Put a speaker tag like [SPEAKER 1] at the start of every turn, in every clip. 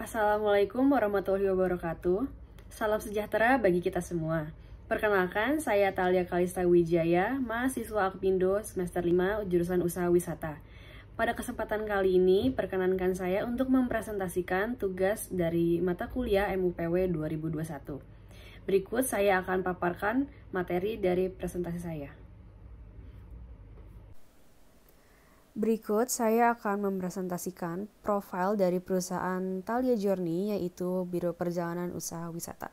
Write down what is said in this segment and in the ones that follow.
[SPEAKER 1] Assalamualaikum warahmatullahi wabarakatuh. Salam sejahtera bagi kita semua. Perkenalkan, saya Talia Kalista Wijaya, mahasiswa Akpindo semester 5 jurusan Usaha Wisata. Pada kesempatan kali ini, perkenankan saya untuk mempresentasikan tugas dari mata kuliah MUPW 2021. Berikut saya akan paparkan materi dari presentasi saya. Berikut saya akan mempresentasikan profil dari perusahaan Talia Journey yaitu Biro Perjalanan Usaha Wisata.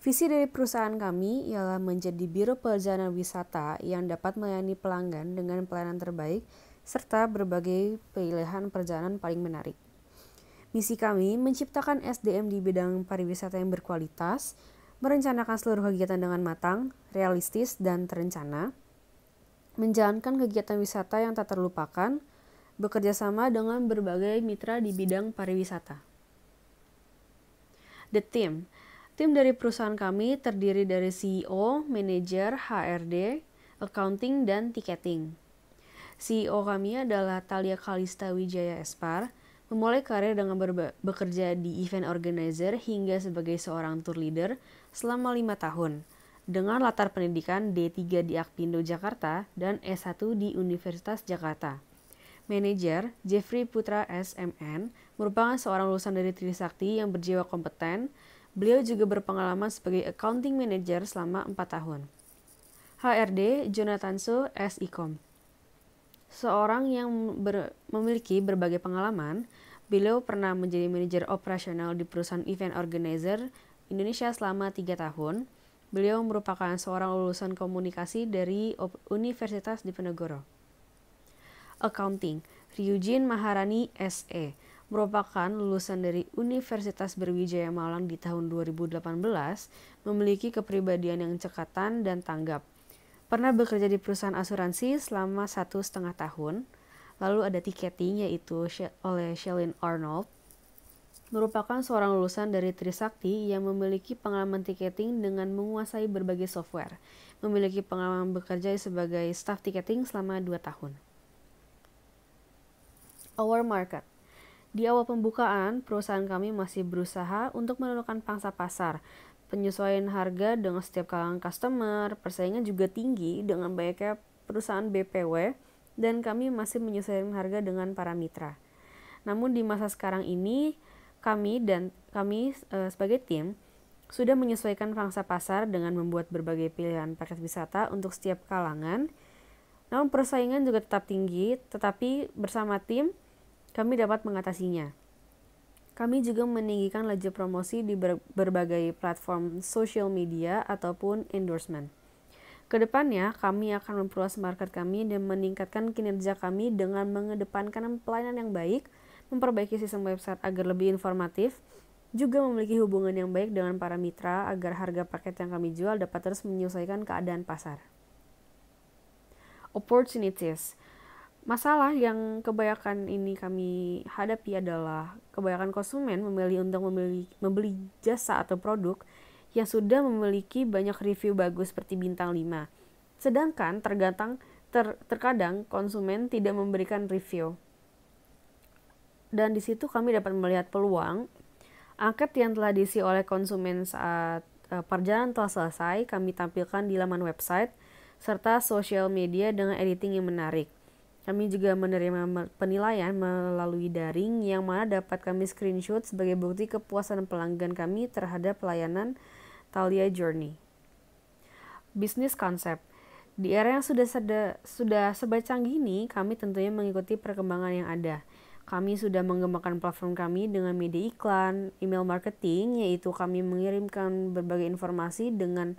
[SPEAKER 1] Visi dari perusahaan kami ialah menjadi biro perjalanan wisata yang dapat melayani pelanggan dengan pelayanan terbaik serta berbagai pilihan perjalanan paling menarik. Misi kami menciptakan SDM di bidang pariwisata yang berkualitas, merencanakan seluruh kegiatan dengan matang, realistis, dan terencana, menjalankan kegiatan wisata yang tak terlupakan, bekerja sama dengan berbagai mitra di bidang pariwisata. The team. Tim dari perusahaan kami terdiri dari CEO, manajer, HRD, accounting, dan ticketing. CEO kami adalah Talia Kalista Wijaya Espar, memulai karir dengan bekerja di event organizer hingga sebagai seorang tour leader selama lima tahun – dengan latar pendidikan D3 di Akpindo Jakarta dan S1 di Universitas Jakarta. Manajer Jeffrey Putra SMN merupakan seorang lulusan dari Trisakti yang berjiwa kompeten. Beliau juga berpengalaman sebagai accounting manager selama 4 tahun. HRD Jonathan Su SIKOM. Seorang yang ber memiliki berbagai pengalaman, beliau pernah menjadi manajer operasional di perusahaan event organizer Indonesia selama 3 tahun Beliau merupakan seorang lulusan komunikasi dari Universitas Diponegoro. Accounting, Ryujin Maharani SE, merupakan lulusan dari Universitas Berwijaya Malang di tahun 2018, memiliki kepribadian yang cekatan dan tanggap. Pernah bekerja di perusahaan asuransi selama satu setengah tahun, lalu ada tiketing yaitu oleh Shelin Arnold, merupakan seorang lulusan dari Trisakti yang memiliki pengalaman tiketing dengan menguasai berbagai software, memiliki pengalaman bekerja sebagai staff tiketing selama 2 tahun. Our market. Di awal pembukaan, perusahaan kami masih berusaha untuk menentukan pangsa pasar, penyesuaian harga dengan setiap kalangan customer, persaingan juga tinggi dengan banyaknya perusahaan BPW, dan kami masih menyesuaikan harga dengan para mitra. Namun di masa sekarang ini, kami dan kami e, sebagai tim sudah menyesuaikan pangsa pasar dengan membuat berbagai pilihan paket wisata untuk setiap kalangan. Namun persaingan juga tetap tinggi, tetapi bersama tim kami dapat mengatasinya. Kami juga meninggikan laju promosi di berbagai platform social media ataupun endorsement. Kedepannya, kami akan memperluas market kami dan meningkatkan kinerja kami dengan mengedepankan pelayanan yang baik – memperbaiki sistem website agar lebih informatif, juga memiliki hubungan yang baik dengan para mitra agar harga paket yang kami jual dapat terus menyesuaikan keadaan pasar. Opportunities. Masalah yang kebanyakan ini kami hadapi adalah kebanyakan konsumen memilih untuk membeli, membeli jasa atau produk yang sudah memiliki banyak review bagus seperti bintang 5. Sedangkan tergantang ter, terkadang konsumen tidak memberikan review dan di situ kami dapat melihat peluang angket yang telah diisi oleh konsumen saat uh, perjalanan telah selesai kami tampilkan di laman website serta sosial media dengan editing yang menarik. Kami juga menerima penilaian melalui daring yang mana dapat kami screenshot sebagai bukti kepuasan pelanggan kami terhadap pelayanan Talia Journey. Bisnis konsep di era yang sudah, sudah serba canggih ini, kami tentunya mengikuti perkembangan yang ada. Kami sudah mengembangkan platform kami dengan media iklan, email marketing, yaitu kami mengirimkan berbagai informasi dengan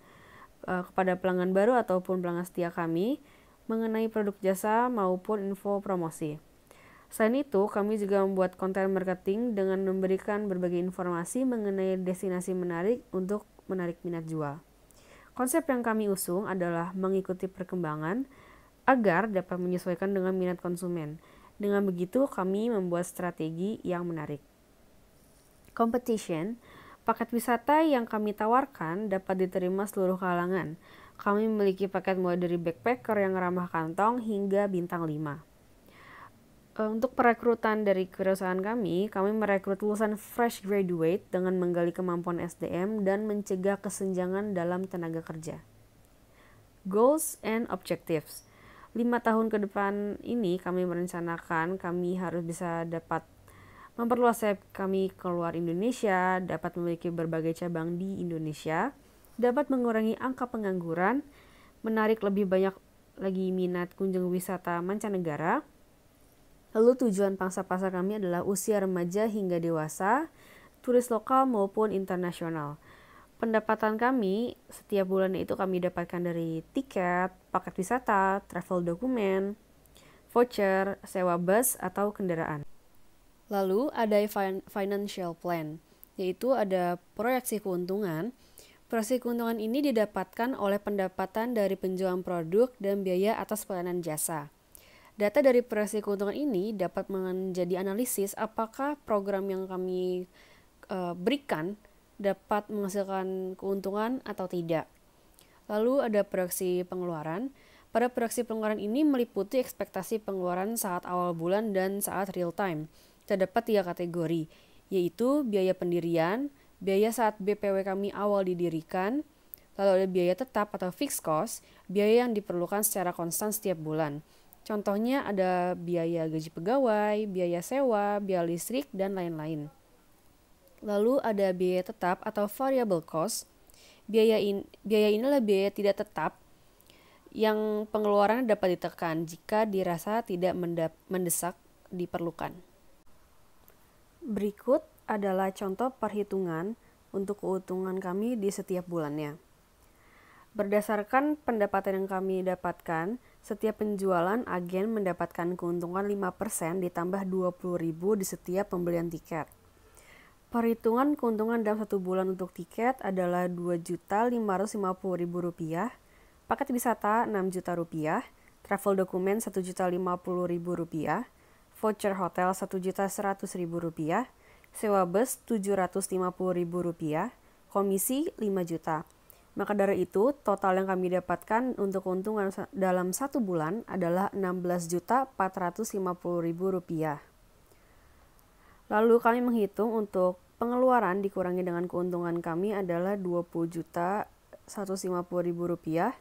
[SPEAKER 1] uh, kepada pelanggan baru ataupun pelanggan setia kami mengenai produk jasa maupun info promosi. Selain itu, kami juga membuat konten marketing dengan memberikan berbagai informasi mengenai destinasi menarik untuk menarik minat jual. Konsep yang kami usung adalah mengikuti perkembangan agar dapat menyesuaikan dengan minat konsumen. Dengan begitu, kami membuat strategi yang menarik. Competition, paket wisata yang kami tawarkan dapat diterima seluruh kalangan. Kami memiliki paket mulai dari backpacker yang ramah kantong hingga bintang 5 eh, untuk perekrutan dari perusahaan kami, kami merekrut lulusan fresh graduate dengan menggali kemampuan SDM dan mencegah kesenjangan dalam tenaga kerja. Goals and Objectives lima tahun ke depan ini kami merencanakan kami harus bisa dapat memperluas sayap kami keluar Indonesia, dapat memiliki berbagai cabang di Indonesia, dapat mengurangi angka pengangguran, menarik lebih banyak lagi minat kunjung wisata mancanegara. Lalu tujuan pangsa pasar kami adalah usia remaja hingga dewasa, turis lokal maupun internasional pendapatan kami setiap bulan itu kami dapatkan dari tiket, paket wisata, travel dokumen, voucher, sewa bus atau kendaraan. Lalu ada financial plan, yaitu ada proyeksi keuntungan. Proyeksi keuntungan ini didapatkan oleh pendapatan dari penjualan produk dan biaya atas pelayanan jasa. Data dari proyeksi keuntungan ini dapat menjadi analisis apakah program yang kami eh, berikan dapat menghasilkan keuntungan atau tidak. Lalu ada proyeksi pengeluaran. Pada proyeksi pengeluaran ini meliputi ekspektasi pengeluaran saat awal bulan dan saat real time. Terdapat tiga kategori, yaitu biaya pendirian, biaya saat BPW kami awal didirikan, lalu ada biaya tetap atau fixed cost, biaya yang diperlukan secara konstan setiap bulan. Contohnya ada biaya gaji pegawai, biaya sewa, biaya listrik, dan lain-lain. Lalu ada biaya tetap atau variable cost. Biaya, in, biaya inilah biaya tidak tetap yang pengeluaran dapat ditekan jika dirasa tidak mendesak diperlukan. Berikut adalah contoh perhitungan untuk keuntungan kami di setiap bulannya. Berdasarkan pendapatan yang kami dapatkan, setiap penjualan agen mendapatkan keuntungan 5% ditambah 20.000 di setiap pembelian tiket. Perhitungan keuntungan dalam satu bulan untuk tiket adalah Rp2.550.000, paket wisata Rp6.000.000, travel dokumen Rp1.050.000, voucher hotel Rp1.100.000, sewa bus Rp750.000, komisi Rp5.000.000. Maka dari itu, total yang kami dapatkan untuk keuntungan dalam satu bulan adalah Rp16.450.000. Lalu kami menghitung untuk pengeluaran dikurangi dengan keuntungan kami adalah 20 juta 150 ribu rupiah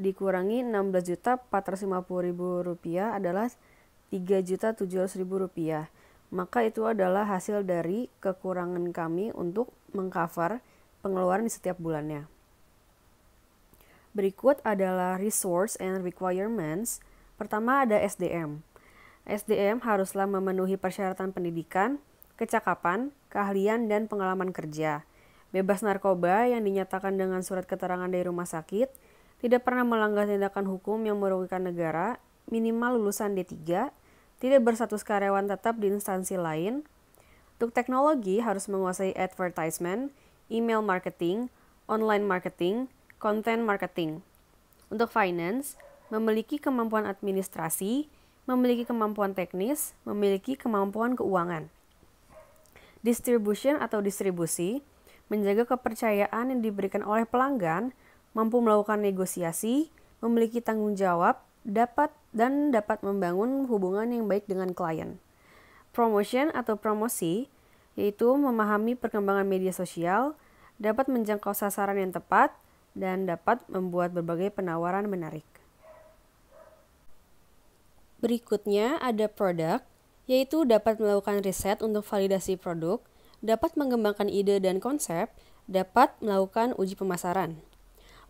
[SPEAKER 1] dikurangi 16 juta 450 ribu rupiah adalah 3 juta 700 ribu rupiah. Maka itu adalah hasil dari kekurangan kami untuk mengcover pengeluaran di setiap bulannya. Berikut adalah resource and requirements. Pertama ada SDM. SDM haruslah memenuhi persyaratan pendidikan, kecakapan, keahlian, dan pengalaman kerja. Bebas narkoba yang dinyatakan dengan surat keterangan dari rumah sakit, tidak pernah melanggar tindakan hukum yang merugikan negara, minimal lulusan D3, tidak bersatus karyawan tetap di instansi lain. Untuk teknologi harus menguasai advertisement, email marketing, online marketing, content marketing. Untuk finance, memiliki kemampuan administrasi, memiliki kemampuan teknis, memiliki kemampuan keuangan. Distribution atau distribusi menjaga kepercayaan yang diberikan oleh pelanggan, mampu melakukan negosiasi, memiliki tanggung jawab, dapat dan dapat membangun hubungan yang baik dengan klien. Promotion atau promosi yaitu memahami perkembangan media sosial, dapat menjangkau sasaran yang tepat, dan dapat membuat berbagai penawaran menarik. Berikutnya ada produk, yaitu dapat melakukan riset untuk validasi produk, dapat mengembangkan ide dan konsep, dapat melakukan uji pemasaran.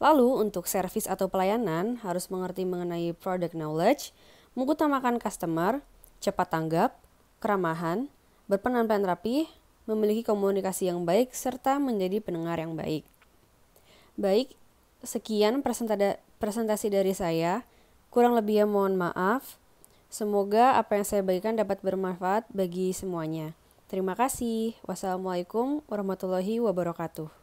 [SPEAKER 1] Lalu untuk service atau pelayanan harus mengerti mengenai product knowledge, mengutamakan customer, cepat tanggap, keramahan, berpenampilan rapi, memiliki komunikasi yang baik, serta menjadi pendengar yang baik. Baik, sekian presentasi dari saya. Kurang lebihnya mohon maaf. Semoga apa yang saya bagikan dapat bermanfaat bagi semuanya. Terima kasih. Wassalamualaikum warahmatullahi wabarakatuh.